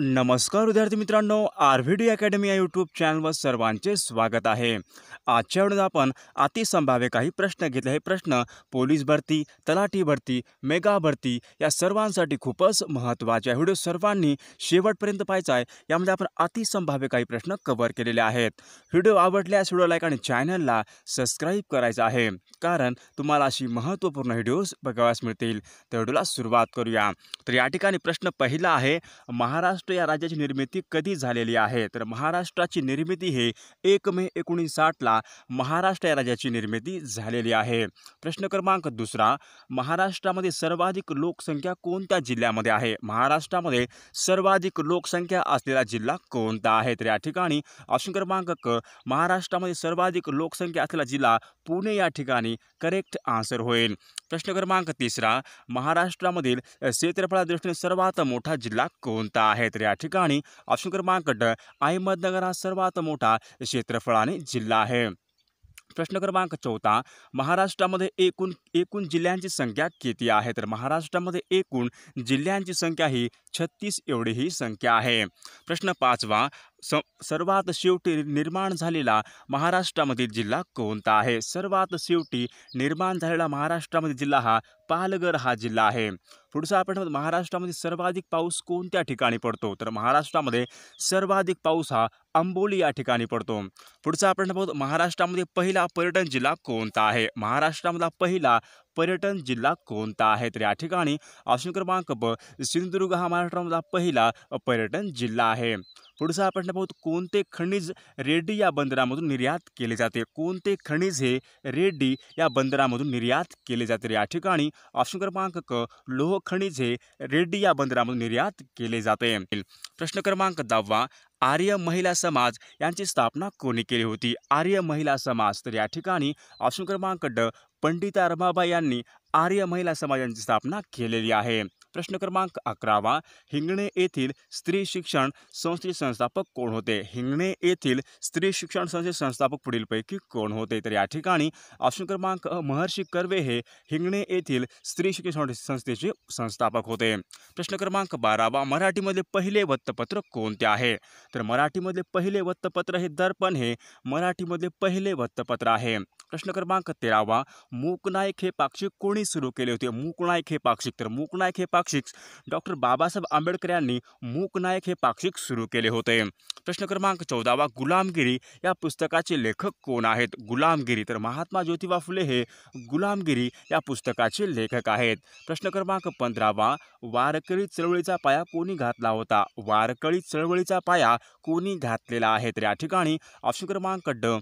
नमस्कार विद्यार्थी मित्रांनो आर व्ही डी अकॅडमी या यूट्यूब चॅनलवर सर्वांचे स्वागत आहे आजच्या वेळेस आपण अतिसंभाव्य काही प्रश्न घेतले हे प्रश्न पोलीस भरती तलाठी भरती मेगा भरती या सर्वांसाठी खूपच महत्त्वाचे आहे व्हिडिओ सर्वांनी शेवटपर्यंत पाहायचा आहे यामध्ये आपण अतिसंभाव्य काही प्रश्न कवर केलेले आहेत व्हिडिओ आवडल्यास व्हिडिओ लाईक आणि चॅनलला सबस्क्राईब करायचा आहे कारण तुम्हाला अशी महत्त्वपूर्ण व्हिडिओज बघावयास मिळतील तर व्हिडिओला सुरुवात करूया तर या ठिकाणी प्रश्न पहिला आहे महाराष्ट्र महाराष्ट्र या राज्याची निर्मिती कधी झालेली आहे तर महाराष्ट्राची निर्मिती हे एक मे एकोणीसाठला महाराष्ट्र या राज्याची निर्मिती झालेली आहे प्रश्न क्रमांक दुसरा महाराष्ट्रामध्ये सर्वाधिक लोकसंख्या कोणत्या जिल्ह्यामध्ये आहे महाराष्ट्रामध्ये सर्वाधिक लोकसंख्या असलेला जिल्हा कोणता आहे तर या ठिकाणी ऑप्शन क्रमांक क महाराष्ट्रामध्ये सर्वाधिक लोकसंख्या असलेला जिल्हा पुणे या ठिकाणी करेक्ट आन्सर होईल प्रश्न क्रमांक तिसरा महाराष्ट्रामधील क्षेत्रफळा दृष्टीने सर्वात मोठा जिल्हा कोणता आहे तर या ठिकाणी ऑप्शन क्रमांक ड अहमदनगर हा सर्वात मोठा क्षेत्रफळाने जिल्हा आहे प्रश्न क्रमांक चौथा महाराष्ट्रामध्ये एकूण एकूण जिल्ह्यांची संख्या किती आहे तर महाराष्ट्रामध्ये एकूण जिल्ह्यांची संख्या ही छत्तीस एवढी ही संख्या आहे प्रश्न पाचवा स सर्वात शेवटी निर्माण झालेला महाराष्ट्रामधील जिल्हा कोणता आहे सर्वात शेवटी निर्माण झालेला महाराष्ट्रामध्ये जिल्हा हा पालघर हा जिल्हा आहे पुढचा आपण महाराष्ट्रामध्ये सर्वाधिक पाऊस कोणत्या ठिकाणी पडतो तर महाराष्ट्रामध्ये सर्वाधिक पाऊस हा आंबोली या ठिकाणी पडतो पुढचा आपण बघतो महाराष्ट्रामध्ये पहिला पर्यटन जिल्हा कोणता आहे महाराष्ट्रामधला पहिला पर्यटन जिल्हा कोणता आहे तर या ठिकाणी ऑप्शन क्रमांक ब सिंधुदुर्ग हा महाराष्ट्रामधला पहिला पर्यटन जिल्हा आहे पुढचा प्रश्न पाहू कोणते खनिज रेड्डी या बंदरामधून निर्यात केले जाते कोणते खनिज हे रेड्डी या बंदरामधून निर्यात केले जाते या ठिकाणी ऑप्शन क्रमांक क लोह खनिज हे रेड्डी या बंदरामधून निर्यात केले जाते प्रश्न क्रमांक दहावा आर्य महिला समाज यांची स्थापना कोणी केली होती आर्य महिला समाज तर या ठिकाणी ऑप्शन क्रमांक ड पंडिता रमाबाई यांनी आर्य महिला समाज यांची स्थापना केलेली आहे प्रश्न क्रमांक अकरावा हिंगणे येथील स्त्री शिक्षण संस्थेचे संस्थापक कोण होते हिंगणे येथील स्त्री शिक्षण संस्थेचे संस्थापक पुढीलपैकी कोण होते तर या ठिकाणी ऑप्शन क्रमांक महर्षी कर्वे हे हिंगणे येथील स्त्री शिक्षण संस्थेचे संस्थापक होते प्रश्न क्रमांक बारावा मराठीमधले पहिले वृत्तपत्र कोणते आहे तर मराठीमधले पहिले वृत्तपत्र हे दर्पण हे मराठीमधले पहिले वृत्तपत्र आहे प्रश्न क्रमांक तेरावा मूकनायक हे पाक्षिक कोणी सुरू केले होते मूकनायक हे पाक्षिक तर मूकनायक हे पाक्षिक डॉक्टर बाबासाहेब आंबेडकर यांनी नायक हे पाक्षिक सुरू केले होते प्रश्न क्रमांक चौदावा गुलामगिरी या पुस्तकाचे लेखक कोण आहेत गुलामगिरी तर महात्मा ज्योतिबा फुले हे गुलामगिरी या पुस्तकाचे लेखक आहेत प्रश्न क्रमांक पंधरावा वारकरी चळवळीचा पाया कोणी घातला होता वारकळी चळवळीचा पाया कोणी घातलेला आहे तर या ठिकाणी ऑप्शन क्रमांक ड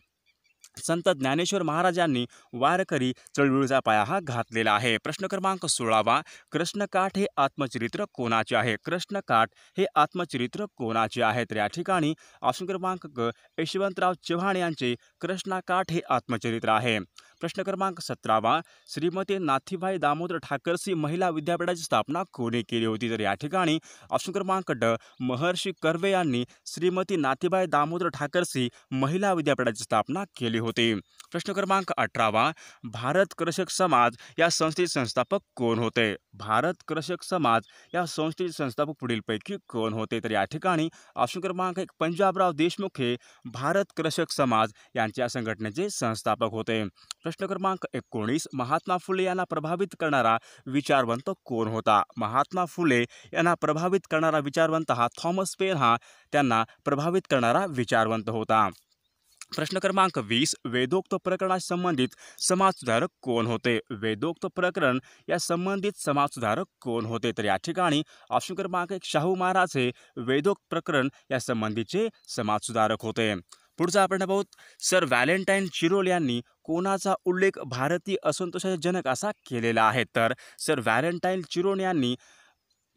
संत ज्ञानेश्वर महाराजांनी वारकरी चळवळीचा पाया हा घातलेला आहे प्रश्न क्रमांक सोळावा कृष्णकाठ हे आत्मचरित्र कोणाचे आहे कृष्णकाठ हे आत्मचरित्र कोणाचे आहे तर या ठिकाणी ऑप्शन क्रमांक क यशवंतराव चव्हाण यांचे कृष्णाकाठ हे आत्मचरित्र आहे प्रश्न क्रमांक सतरावा श्रीमती नाथीबाई दामोदर ठाकरसी महिला विद्यापीठाची स्थापना कोणी केली होती तर या ठिकाणी ऑप्शन क्रमांक ड महर्षी कर्वे यांनी श्रीमती नाथीबाई दामोदर ठाकरसी महिला विद्यापीठाची स्थापना केली होती होते प्रश्न क्रमांक अठरावा भारत कृषक समाज या संस्थेचे संस्थापक कोण होते भारत कृषक समाज या संस्थेचे संस्थापक पुढीलपैकी कोण होते तर या ठिकाणी ऑप्शन क्रमांक एक पंजाबराव देशमुख हे भारत कृषक समाज यांच्या संघटनेचे संस्थापक होते प्रश्न क्रमांक एकोणीस महात्मा फुले यांना प्रभावित करणारा विचारवंत कोण होता महात्मा फुले यांना प्रभावित करणारा विचारवंत हा थॉमस पेन हा त्यांना प्रभावित करणारा विचारवंत होता प्रश्न क्रमांक वीस वेदोक्त संबंधित समाजसुधारक कोण होते वेदोक्त प्रकरण या संबंधित समाजसुधारक कोण होते तर या ठिकाणी ऑप्शन क्रमांक एक शाहू महाराज हे वेदोक्त प्रकरण या संबंधीचे समाजसुधारक होते पुढचा आपण पाहू सर व्हॅलेंटाईन चिरोल यांनी कोणाचा उल्लेख भारतीय असंतोषजनक जनक असा केलेला आहे तर सर व्हॅलेंटाईन चिरोल यांनी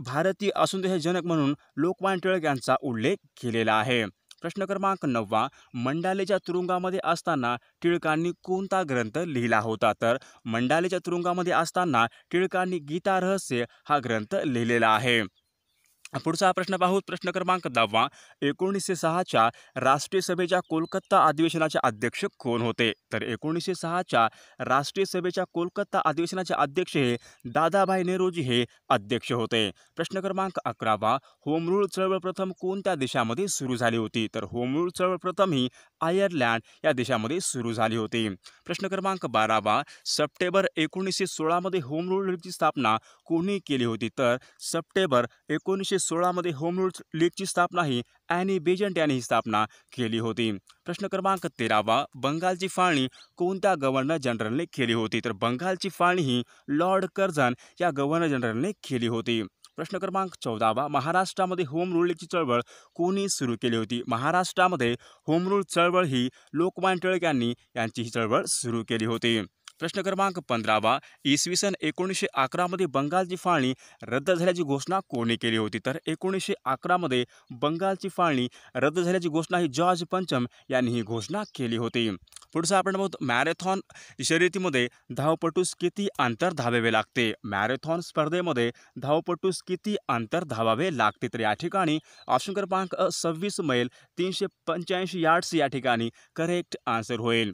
भारतीय असंतोषाचे जनक म्हणून लोकमान्य टिळक यांचा उल्लेख केलेला आहे प्रश्न क्रमांक नववा मंडालेच्या तुरुंगामध्ये असताना टिळकांनी कोणता ग्रंथ लिहिला होता तर मंडालेच्या तुरुंगामध्ये असताना टिळकांनी गीता रहस्य हा ग्रंथ लिहिलेला आहे पुढचा प्रश्न पाहू प्रश्न क्रमांक दहावा एकोणीसशे सहाच्या राष्ट्रीय सभेच्या कोलकाता अधिवेशनाचे अध्यक्ष कोण होते तर एकोणीसशे सहाच्या राष्ट्रीय सभेच्या कोलकाता अधिवेशनाचे अध्यक्ष हे दादाभाई नेहरूजी हे अध्यक्ष होते प्रश्न क्रमांक अकरावा होमरूळ चळवळ प्रथम कोणत्या देशामध्ये सुरू झाली होती तर होमरूळ चळवळ प्रथम ही आयर्लंड या देशामध्ये सुरू झाली होती प्रश्न क्रमांक बारावा सप्टेंबर एकोणीसशे सोळामध्ये होम रूल लीगची स्थापना कोणी केली होती तर सप्टेंबर एकोणीसशे सोळामध्ये होम रूल लीगची स्थापना ही ॲनी बेजंट यांनी ही स्थापना केली होती प्रश्न क्रमांक तेरावा बंगालची फाळणी कोणत्या गव्हर्नर जनरलने केली होती तर बंगालची फाळणी ही लॉर्ड कर्झन या गव्हर्नर जनरलने केली होती प्रश्न क्रमांक चौदावा महाराष्ट्रामध्ये होम रूलची चळवळ कोणी सुरू केली होती महाराष्ट्रामध्ये होम रूल चळवळ ही लोकमान्य यांनी यांची ही चळवळ सुरू केली होती प्रश्न क्रमांक पंधरावा इसवी सन एकोणीसशे अकरामध्ये बंगालची फाळणी रद्द झाल्याची घोषणा कोणी केली होती तर एकोणीसशे अकरामध्ये बंगालची फाळणी रद्द झाल्याची घोषणा ही जॉर्ज पंचम यांनी ही घोषणा केली होती पुढचं आपण बघतो मॅरेथॉन शर्यतीमध्ये धावपटूस किती अंतर धावावे लागते मॅरेथॉन स्पर्धेमध्ये धावपटूस किती अंतर धावावे लागते तर या ठिकाणी ऑप्शन क्रमांक सव्वीस मैल तीनशे पंच्याऐंशी यार्ड्स या ठिकाणी करेक्ट आन्सर होईल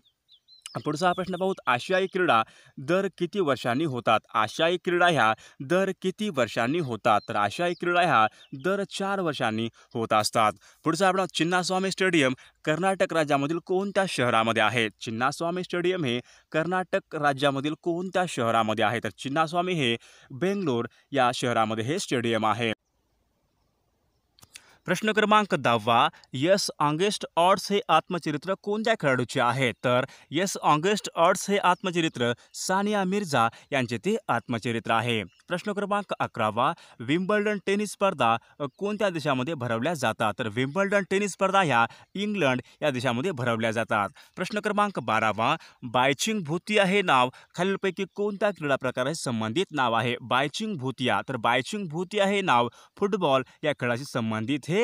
पुढचा प्रश्न पाहूत आशियाई क्रीडा दर किती वर्षांनी होतात आशियाई क्रीडा ह्या दर किती वर्षांनी होतात तर आशियाई क्रीडा ह्या दर चार वर्षांनी होत असतात पुढचा आपला चिन्नास्वामी स्टेडियम कर्नाटक राज्यामधील कोणत्या शहरामध्ये आहे चिन्नास्वामी स्टेडियम हे कर्नाटक राज्यामधील कोणत्या शहरामध्ये आहे तर चिन्नास्वामी हे बेंगलोर या शहरामध्ये हे स्टेडियम आहे प्रश्न क्रमांक दहावा यस ऑंगेस्ट ऑड्स हे आत्मचरित्र कोणत्या खेळाडूचे आहे तर यस ऑंगेस्ट ऑड्स हे आत्मचरित्र सानिया मिर्झा यांचे ते आत्मचरित्र आहे प्रश्न क्रमांक अकरावा विम्बल्डन टेनिस स्पर्धा कोणत्या देशामध्ये भरवल्या जातात तर विम्बल्डन टेनिस स्पर्धा ह्या इंग्लंड या देशामध्ये भरवल्या जातात प्रश्न क्रमांक बारावा बायचिंग भूतिया हे नाव खालीलपैकी कोणत्या क्रीडा प्रकाराशी संबंधित नाव आहे बायचिंग भूतिया तर बायचिंग भूतिया हे नाव फुटबॉल या खेळाशी संबंधित हे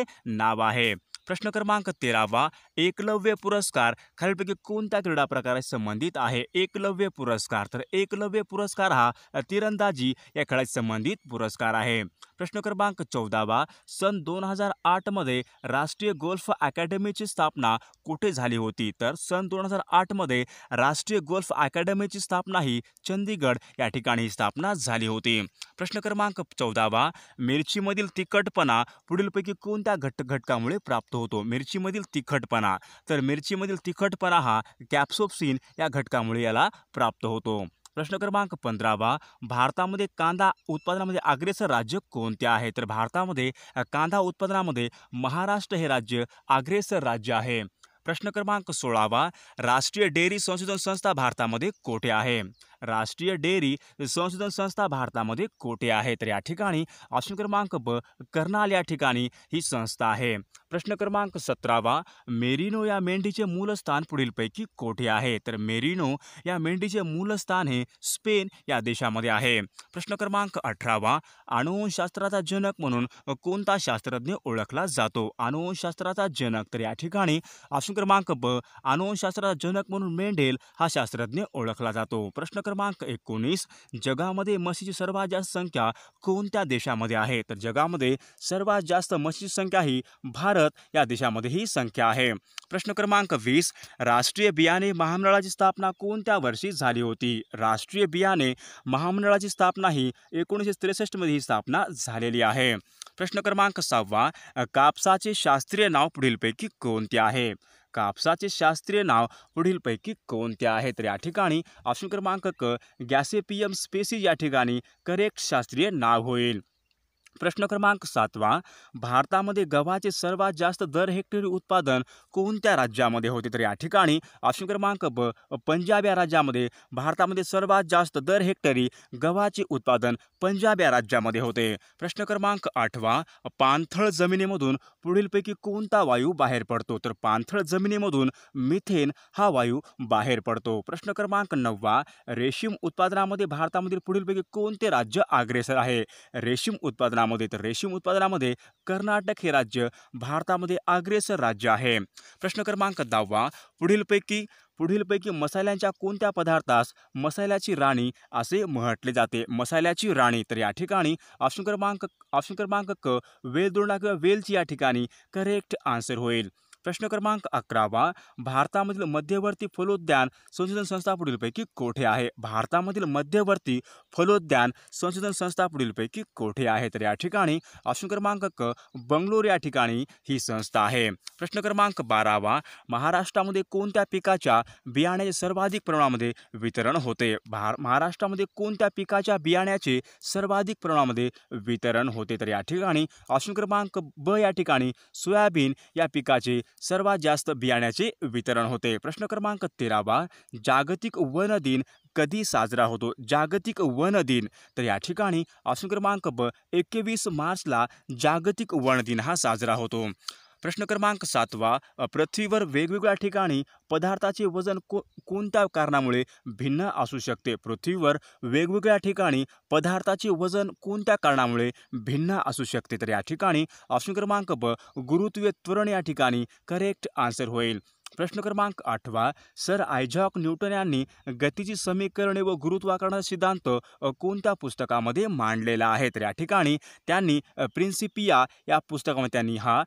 नाव आहे प्रश्न क्रमांक तेरावा एकलव्य पुरस्कार खालीलपैकी कोणत्या क्रीडा प्रकाराशी संबंधित आहे एकलव्य पुरस्कार तर एकलव्य पुरस्कार हा तिरंदाजी या खेळाशी संबंधित पुरस्कार आहे प्रश्न क्रमांक चौदावा सन दोन हजार आठमध्ये राष्ट्रीय गोल्फ अकॅडमीची स्थापना कुठे झाली होती तर सन दोन हजार आठमध्ये राष्ट्रीय गोल्फ अकॅडमीची स्थापना ही चंदीगड या ठिकाणी स्थापना झाली होती प्रश्न क्रमांक चौदावा मिरचीमधील तिखटपणा पुढीलपैकी कोणत्या घट घटकामुळे प्राप्त होतो मिरचीमधील तिखटपणा रचना तर मिरचीमधील तिखटपणा हा कॅप्सोप्सिन या घटकामुळे याला प्राप्त होतो प्रश्न क्रमांक पंधरावा भारतामध्ये कांदा उत्पादनामध्ये अग्रेसर राज्य कोणते आहे तर भारतामध्ये कांदा उत्पादनामध्ये महाराष्ट्र हे राज्य अग्रेसर राज्य आहे प्रश्न क्रमांक सोळावा राष्ट्रीय डेअरी संशोधन संस्था भारतामध्ये कोठे आहे राष्ट्रीय डेअरी संशोधन संस्था भारतामध्ये कोठे आहे तर या ठिकाणी ऑप्शन क्रमांक ब कर्नाल या ठिकाणी ही संस्था आहे प्रश्न क्रमांक सतरावा मेरिनो या मेंढीचे मूलस्थान पुढीलपैकी कोठे आहे तर मेरिनो या मेंढीचे मूलस्थान हे स्पेन या देशामध्ये आहे प्रश्न क्रमांक अठरावा अणुशास्त्राचा जनक म्हणून कोणता शास्त्रज्ञ ओळखला जातो अणुशास्त्राचा जनक तर या ठिकाणी ऑप्शन क्रमांक ब अणुशास्त्राचा जनक म्हणून मेंढेल हा शास्त्रज्ञ ओळखला जातो प्रश्न क्रमांक एकोणीस जगामध्ये म्हशीची सर्वात जास्त संख्या कोणत्या देशामध्ये आहे तर जगामध्ये सर्वात जास्त म्हशीची संख्या ही भारत या देशामध्ये ही संख्या आहे प्रश्न क्रमांक वीस राष्ट्रीय बियाणे महामंडळाची स्थापना कोणत्या वर्षी झाली होती राष्ट्रीय बियाणे महामंडळाची स्थापना ही एकोणीसशे त्रेसष्टमध्ये ही स्थापना झालेली आहे प्रश्न क्रमांक सहावा कापसाचे शास्त्रीय नाव पुढीलपैकी कोणते आहे कापसाचे शास्त्रीय नाव पुढीलपैकी कोणते आहे तर या ठिकाणी ऑप्शन क्रमांक क गॅसेपियम स्पेसिस या ठिकाणी करेक्ट शास्त्रीय नाव होईल प्रश्न क्रमांक सातवा भारतामध्ये गव्हाचे सर्वात जास्त दर हेक्टरी उत्पादन कोणत्या राज्यामध्ये होते तर या ठिकाणी ऑप्शन क्रमांक ब पंजाब या राज्यामध्ये भारतामध्ये सर्वात जास्त दर हेक्टरी गव्हाचे उत्पादन पंजाब या राज्यामध्ये होते प्रश्न क्रमांक आठवा पाणथळ जमिनीमधून पुढीलपैकी कोणता वायू बाहेर पडतो तर पाणथळ जमिनीमधून मिथेन हा वायू बाहेर पडतो प्रश्न क्रमांक नववा रेशीम उत्पादनामध्ये भारतामधील पुढीलपैकी कोणते राज्य अग्रेसर आहे रेशीम उत्पादना उत्पादनामध्ये तर रेशीम उत्पादनामध्ये कर्नाटक हे राज्य भारतामध्ये अग्रेसर राज्य आहे प्रश्न क्रमांक दहावा पुढीलपैकी पुढीलपैकी मसाल्यांच्या कोणत्या पदार्थास मसाल्याची राणी असे म्हटले जाते मसाल्याची राणी तर या ठिकाणी ऑप्शन क्रमांक ऑप्शन क्रमांक क वेलदोडा किंवा वेलची या ठिकाणी करेक्ट आन्सर होईल प्रश्न क्रमांक अकरावा भारतामधील मध्यवर्ती फलोद्यान संशोधन संस्था पुढीलपैकी कोठे आहे भारतामधील मध्यवर्ती फलोद्यान संशोधन संस्था पुढीलपैकी कोठे आहे तर या ठिकाणी ऑप्शन क्रमांक क बंगलोर या ठिकाणी ही संस्था आहे प्रश्न क्रमांक बारावा महाराष्ट्रामध्ये कोणत्या पिकाच्या बियाण्याचे सर्वाधिक प्रमाणामध्ये वितरण होते भार महाराष्ट्रामध्ये कोणत्या पिकाच्या बियाण्याचे सर्वाधिक प्रमाणामध्ये वितरण होते तर या ठिकाणी ऑप्शन क्रमांक ब या ठिकाणी सोयाबीन या पिकाचे सर्वात जास्त बियाण्याचे वितरण होते प्रश्न क्रमांक तेरावा जागतिक वन दिन कधी साजरा होतो जागतिक वन दिन तर या ठिकाणी ऑप्शन क्रमांक ब एकवीस मार्चला जागतिक वन दिन हा साजरा होतो प्रश्न क्रमांक सातवा पृथ्वीवर वेगवेगळ्या ठिकाणी पदार्थाचे वजन को कोणत्या कारणामुळे भिन्न असू शकते पृथ्वीवर वेगवेगळ्या ठिकाणी पदार्थाचे वजन कोणत्या कारणामुळे भिन्न असू शकते तर या ठिकाणी ऑप्शन क्रमांक ब गुरुत्वीय त्वरण या ठिकाणी करेक्ट आन्सर होईल प्रश्न क्रमांक आठवा सर आयझॉक न्यूटन यांनी गतीची समीकरणे व गुरुत्वाकरणाचा सिद्धांत कोणत्या पुस्तकामध्ये मांडलेला आहे तर या ठिकाणी त्यांनी प्रिन्सिपिया या पुस्तकामध्ये त्यांनी हा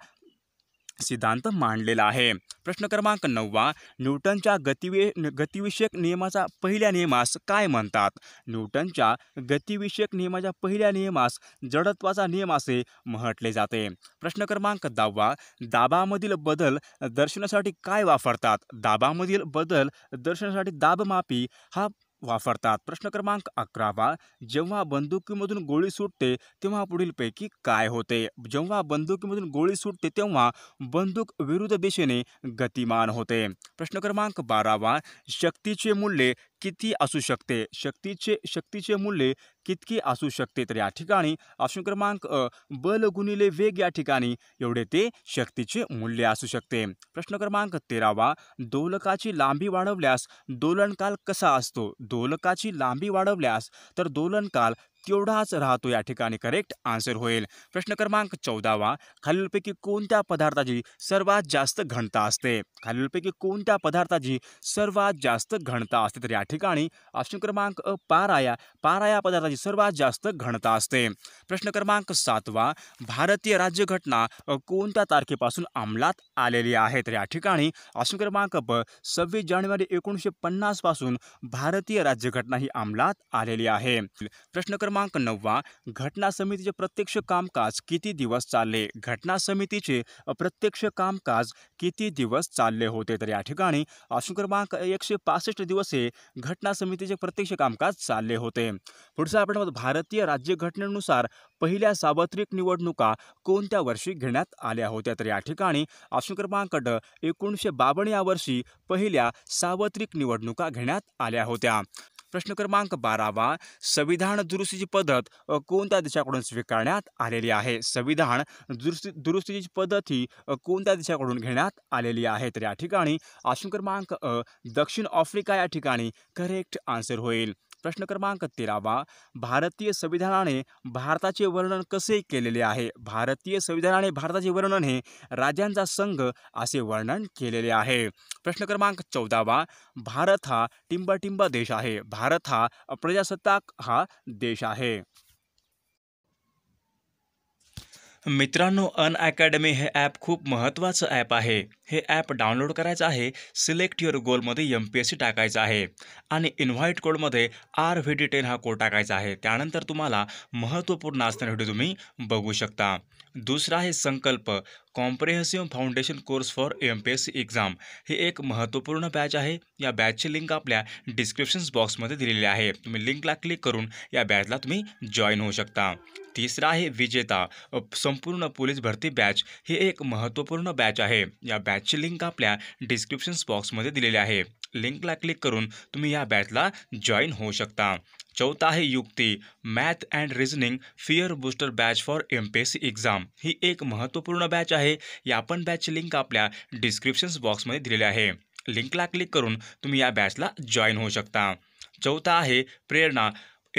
सिद्धांत मांडलेला आहे प्रश्न क्रमांक नववा न्यूटनच्या गतिवे गतिविषयक नियमाचा पहिल्या नियमास काय म्हणतात न्यूटनच्या गतिविषयक नियमाच्या पहिल्या नियमास जडत्वाचा नियम असे म्हटले जाते प्रश्न क्रमांक दहावा दाबामधील बदल दर्शनासाठी काय वापरतात दाबामधील बदल दर्शनासाठी दाबमापी हा वापरतात प्रश्न क्रमांक अकरावा जेव्हा बंदुकीमधून गोळी सुटते तेव्हा पुढीलपैकी काय होते जेव्हा बंदुकीमधून गोळी सुटते तेव्हा बंदूक विरुद्ध दिशेने गतिमान होते प्रश्न क्रमांक बारावा शक्तीचे मूल्य किती असू शकते शक्तीचे शक्तीचे मूल्य कितकी असू शकते तर या ठिकाणी ऑप्शन क्रमांक बल गुणिले वेग या ठिकाणी एवढे ते शक्तीचे मूल्य असू शकते प्रश्न क्रमांक तेरावा दोलकाची लांबी वाढवल्यास दोलनकाल कसा असतो दोलकाची लांबी वाढवल्यास तर दोलनकाल तेवढाच राहतो या ठिकाणी करेक्ट आन्सर होईल प्रश्न क्रमांक चौदावा खालीलपैकी कोणत्या पदार्थाची सर्वात जास्त घनता असते खालीलपैकी कोणत्या पदार्थाची सर्वात जास्त घनता असते तर या ठिकाणी ऑप्शन क्रमांक अ पाराया पाराया पदार्थाची सर्वात जास्त घनता असते प्रश्न क्रमांक सातवा भारतीय राज्यघटना कोणत्या तारखेपासून अंमलात आलेली आहे तर या ठिकाणी ऑप्शन क्रमांक ब सव्वीस जानेवारी एकोणीसशे पन्नासपासून भारतीय राज्यघटना ही अंमलात आलेली आहे प्रश्न क्रमांक क्रमांक नववा घटना समितीचे प्रत्यक्ष कामकाज किती दिवस चालले घटना समितीचे अप्रत्यक्ष कामकाज किती दिवस चालले होते तर या ठिकाणी ऑप्शन क्रमांक एकशे पासष्ट दिवस हे घटना समितीचे प्रत्यक्ष कामकाज चालले होते पुढचा आपण भारतीय राज्यघटनेनुसार पहिल्या सार्वत्रिक निवडणुका कोणत्या वर्षी घेण्यात आल्या होत्या तर या ठिकाणी ऑप्शन क्रमांक ड एकोणीसशे या वर्षी पहिल्या सार्वत्रिक निवडणुका घेण्यात आल्या होत्या प्रश्न क्रमांक बारावा संविधान दुरुस्तीची पद्धत कोणत्या देशाकडून स्वीकारण्यात आलेली आहे संविधान दुरुस्ती दुरुस्तीची पद्धत ही कोणत्या देशाकडून घेण्यात आलेली आहे तर या ठिकाणी आश्रम क्रमांक अ दक्षिण आफ्रिका या ठिकाणी करेक्ट आन्सर होईल प्रश्न क्रमांक तेरावा भारतीय संविधानाने भारताचे वर्णन कसे केलेले आहे भारतीय संविधानाने भारताचे वर्णन हे राज्यांचा संघ असे वर्णन केलेले आहे प्रश्न क्रमांक चौदावा भारत हा टिंबटिंब देश आहे भारत हा प्रजासत्ताक हा देश आहे मित्रांनो अन अकॅडमी हे ॲप खूप महत्त्वाचं ॲप आहे हे ॲप डाउनलोड करायचं आहे सिलेक्ट युअर गोलमध्ये एम पी एस सी टाकायचं आहे आणि इन्व्हाइट कोडमध्ये आर व्ही डी टेन हा कोड टाकायचा आहे त्यानंतर तुम्हाला महत्त्वपूर्ण असणारे व्हिडिओ तुम्ही बघू शकता दुसरा आहे Sankalp comprehensive foundation course for M P S C exam हे एक महत्त्वपूर्ण बॅच आहे या बॅचची लिंक आपल्या डिस्क्रिप्शन्स बॉक्समध्ये दिलेली आहे तुम्ही लिंकला क्लिक करून या बॅचला तुम्ही जॉईन होऊ शकता तिसरा आहे विजेता संपूर्ण पोलीस भरती बॅच हे एक महत्त्वपूर्ण बॅच आहे या बॅच बॅचची लिंक आपल्या डिस्क्रिप्शन्स बॉक्समध्ये दिलेली आहे लिंकला क्लिक करून तुम्ही या बॅचला जॉईन होऊ शकता चौथा आहे Yukti math and reasoning fear booster batch for M P S C exam ही एक महत्त्वपूर्ण बॅच आहे या पण बॅचची लिंक आपल्या डिस्क्रिप्शन्स बॉक्समध्ये दिलेली आहे लिंकला क्लिक करून तुम्ही या बॅचला जॉईन होऊ शकता चौथा आहे Prerna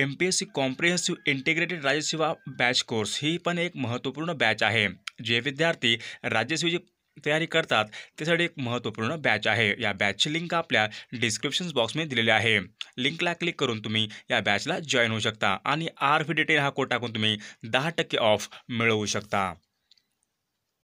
M P S C comprehensive integrated राज्यसेवा बॅच कोर्स ही पण एक महत्त्वपूर्ण बॅच आहे जे विद्यार्थी राज्यसेवेची तयारी करतात त्यासाठी एक महत्त्वपूर्ण बॅच आहे या बॅचची लिंक आपल्या डिस्क्रिप्शन बॉक्समध्ये दिलेली आहे लिंकला क्लिक करून तुम्ही या बॅचला जॉईन होऊ शकता आणि आर व्ही डिटेल हा कोड टाकून तुम्ही दहा टक्के ऑफ मिळवू शकता